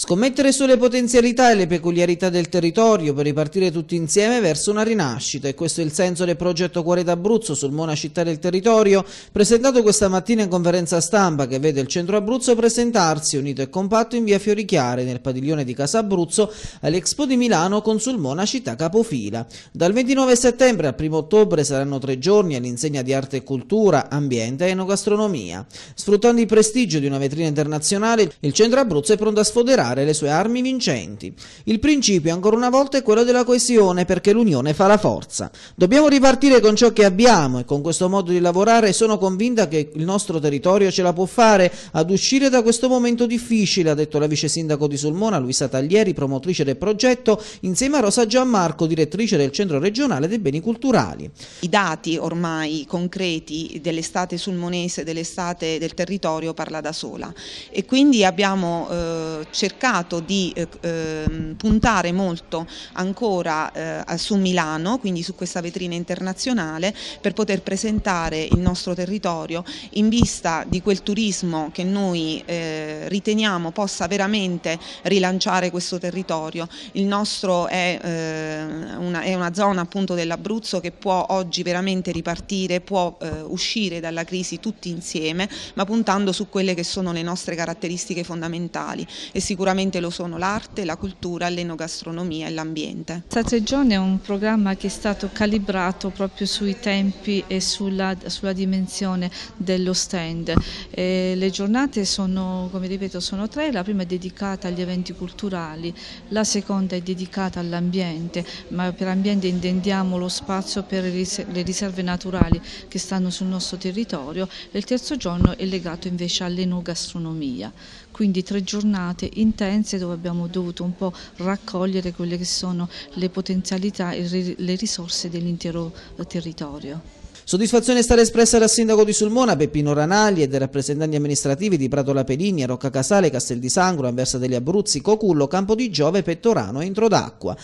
Scommettere sulle potenzialità e le peculiarità del territorio per ripartire tutti insieme verso una rinascita e questo è il senso del progetto Cuore d'Abruzzo sul Mona Città del Territorio presentato questa mattina in conferenza stampa che vede il Centro Abruzzo presentarsi unito e compatto in via Fiorichiare nel padiglione di Casa Abruzzo all'Expo di Milano con sul Mona Città Capofila. Dal 29 settembre al 1 ottobre saranno tre giorni all'insegna di arte e cultura, ambiente e enogastronomia. Sfruttando il prestigio di una vetrina internazionale il Centro Abruzzo è pronto a sfoderare sfruttare le sue armi vincenti. Il principio ancora una volta è quello della coesione perché l'unione fa la forza. Dobbiamo ripartire con ciò che abbiamo e con questo modo di lavorare sono convinta che il nostro territorio ce la può fare ad uscire da questo momento difficile, ha detto la vice sindaco di Sulmona Luisa Taglieri, promotrice del progetto, insieme a Rosa Gianmarco, direttrice del Centro regionale dei beni culturali. I dati ormai concreti dell'estate sulmonese, dell'estate del territorio parla da sola e quindi abbiamo eh, cercato cercato di eh, ehm, puntare molto ancora eh, su Milano, quindi su questa vetrina internazionale, per poter presentare il nostro territorio in vista di quel turismo che noi eh, riteniamo possa veramente rilanciare questo territorio. Il nostro è, eh, una, è una, zona appunto dell'Abruzzo che può oggi veramente ripartire, può eh, uscire dalla crisi tutti insieme, ma puntando su quelle che sono le nostre caratteristiche fondamentali e sicuramente sicuramente lo sono l'arte, la cultura, l'enogastronomia e l'ambiente. Stagione è un programma che è stato calibrato proprio sui tempi e sulla, sulla dimensione dello stand. E le giornate sono, come ripeto, sono tre, la prima è dedicata agli eventi culturali, la seconda è dedicata all'ambiente, ma per ambiente intendiamo lo spazio per le riserve naturali che stanno sul nostro territorio e il terzo giorno è legato invece all'enogastronomia, quindi tre giornate in intense dove abbiamo dovuto un po' raccogliere quelle che sono le potenzialità e le risorse dell'intero eh, territorio. Soddisfazione è stata espressa dal sindaco di Sulmona, Peppino Ranali, e dai rappresentanti amministrativi di Prato La Peligna, Rocca Casale, Castel di Sangro, Anversa degli Abruzzi, Cocullo, Campo di Giove, Pettorano e Introdacqua.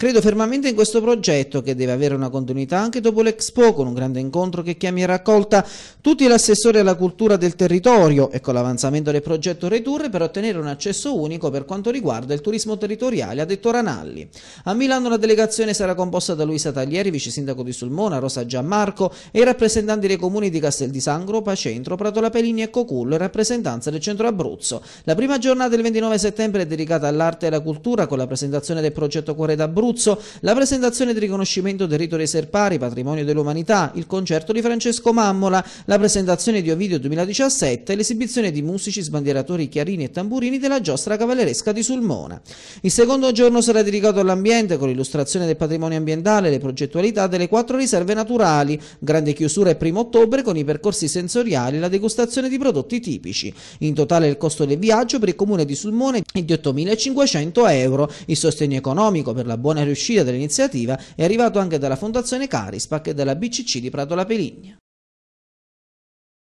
Credo fermamente in questo progetto che deve avere una continuità anche dopo l'Expo con un grande incontro che chiami a raccolta tutti gli assessori alla cultura del territorio e con l'avanzamento del progetto Returre per ottenere un accesso unico per quanto riguarda il turismo territoriale, ha detto Ranalli. A Milano la delegazione sarà composta da Luisa Taglieri, vice sindaco di Sulmona, Rosa Gianmarco e i rappresentanti dei comuni di Castel di Sangro, Pacentro, Pratola Pelini e Cocullo e rappresentanza del centro Abruzzo. La prima giornata del 29 settembre è dedicata all'arte e alla cultura con la presentazione del progetto Cuore d'Abruzzo Abruzzo, la presentazione del riconoscimento del rito dei Serpari, patrimonio dell'umanità, il concerto di Francesco Mammola, la presentazione di Ovidio 2017 e l'esibizione di musici sbandieratori chiarini e tamburini della giostra cavalleresca di Sulmona. Il secondo giorno sarà dedicato all'ambiente con l'illustrazione del patrimonio ambientale e le progettualità delle quattro riserve naturali. Grande chiusura il primo ottobre con i percorsi sensoriali e la degustazione di prodotti tipici. In totale il costo del viaggio per il comune di Sulmona è di 8.500 euro. Il sostegno economico per la buona riuscita dell'iniziativa è arrivato anche dalla Fondazione Carispac e dalla BCC di Prato La Peligna.